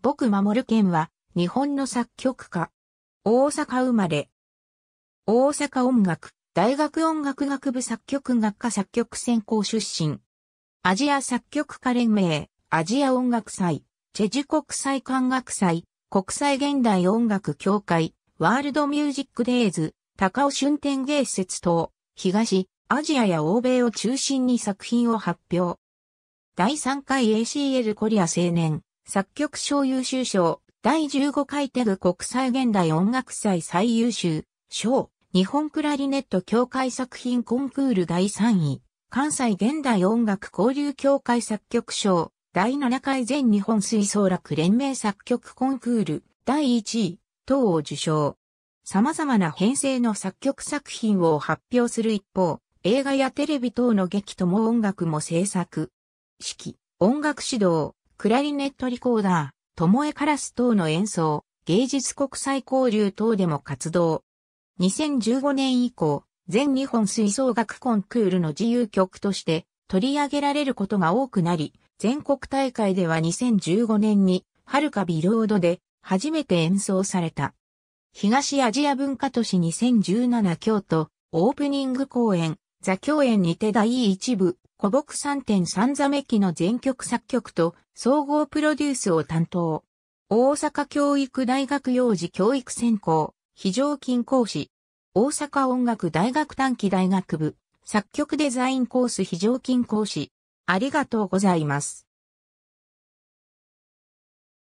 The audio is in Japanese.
僕守る県は、日本の作曲家。大阪生まれ。大阪音楽、大学音楽学部作曲学科作曲専攻出身。アジア作曲家連盟、アジア音楽祭、チェジュ国際管楽祭、国際現代音楽協会、ワールドミュージックデイズ、高尾春天芸説等、東、アジアや欧米を中心に作品を発表。第3回 ACL コリア青年、作曲賞優秀賞、第15回テグ国際現代音楽祭最優秀賞、日本クラリネット協会作品コンクール第3位、関西現代音楽交流協会作曲賞、第7回全日本吹奏楽連盟作曲コンクール第1位等を受賞。様々な編成の作曲作品を発表する一方、映画やテレビ等の劇とも音楽も制作。式、音楽指導、クラリネットリコーダー、ともえカラス等の演奏、芸術国際交流等でも活動。2015年以降、全日本吹奏楽コンクールの自由曲として取り上げられることが多くなり、全国大会では2015年に、はるかビロードで初めて演奏された。東アジア文化都市2017京都オープニング公演、座共演にて第一部古木三点三ザメ記の全曲作曲と総合プロデュースを担当。大阪教育大学幼児教育専攻、非常勤講師。大阪音楽大学短期大学部、作曲デザインコース非常勤講師。ありがとうございます。